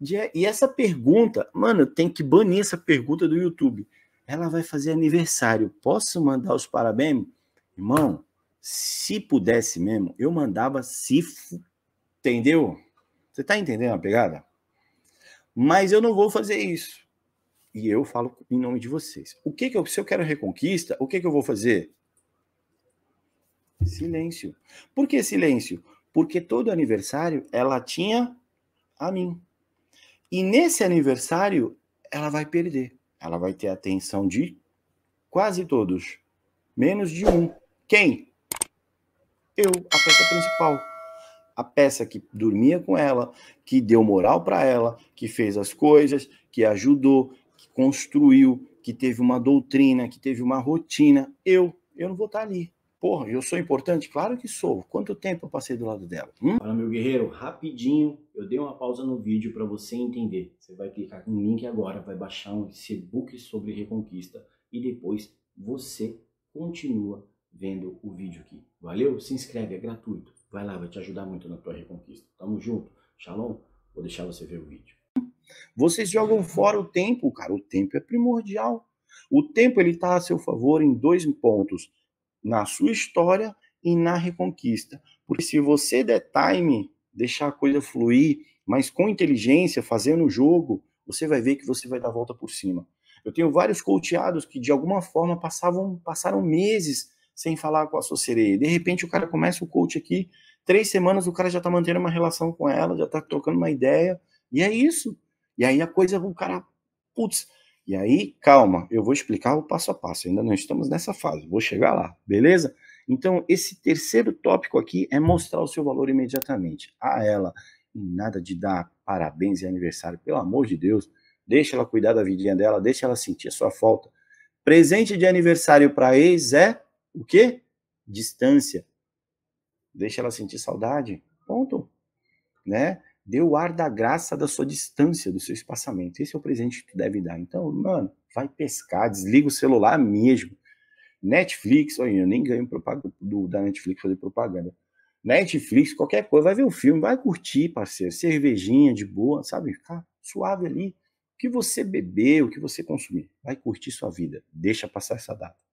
De... É, e essa pergunta, mano, tem que banir essa pergunta do YouTube. Ela vai fazer aniversário. Posso mandar os parabéns? Irmão, se pudesse mesmo, eu mandava se. Entendeu? Você tá entendendo a pegada? Mas eu não vou fazer isso. E eu falo em nome de vocês. O que que eu, se eu quero reconquista, o que que eu vou fazer? Silêncio. Por que silêncio? Porque todo aniversário ela tinha a mim. E nesse aniversário, ela vai perder. Ela vai ter a atenção de quase todos, menos de um. Quem? Eu, a peça principal. A peça que dormia com ela, que deu moral para ela, que fez as coisas, que ajudou, que construiu, que teve uma doutrina, que teve uma rotina. Eu, eu não vou estar tá ali. Porra, eu sou importante? Claro que sou. Quanto tempo eu passei do lado dela? Hum? Fala, meu guerreiro, rapidinho, eu dei uma pausa no vídeo para você entender. Você vai clicar no link agora, vai baixar um e-book sobre Reconquista e depois você continua vendo o vídeo aqui. Valeu? Se inscreve, é gratuito. Vai lá, vai te ajudar muito na tua reconquista. Tamo junto. Shalom. Vou deixar você ver o vídeo. Vocês jogam fora o tempo, cara. O tempo é primordial. O tempo ele tá a seu favor em dois pontos na sua história e na reconquista. Porque se você der time, deixar a coisa fluir, mas com inteligência, fazendo o jogo, você vai ver que você vai dar a volta por cima. Eu tenho vários coacheados que de alguma forma passavam, passaram meses sem falar com a sua sereia. De repente o cara começa o coach aqui, três semanas o cara já está mantendo uma relação com ela, já está trocando uma ideia, e é isso. E aí a coisa, o cara, putz, e aí, calma, eu vou explicar o passo a passo. Ainda não estamos nessa fase, vou chegar lá, beleza? Então, esse terceiro tópico aqui é mostrar o seu valor imediatamente a ela. E nada de dar parabéns e aniversário, pelo amor de Deus. Deixa ela cuidar da vidinha dela, deixa ela sentir a sua falta. Presente de aniversário para ex é o quê? Distância. Deixa ela sentir saudade. Ponto. Né? Dê o ar da graça da sua distância, do seu espaçamento. Esse é o presente que tu deve dar. Então, mano, vai pescar, desliga o celular mesmo. Netflix, olha, eu nem ganho do, da Netflix fazer propaganda. Netflix, qualquer coisa, vai ver o um filme, vai curtir, parceiro. Cervejinha de boa, sabe? Ficar suave ali. O que você beber, o que você consumir, vai curtir sua vida. Deixa passar essa data.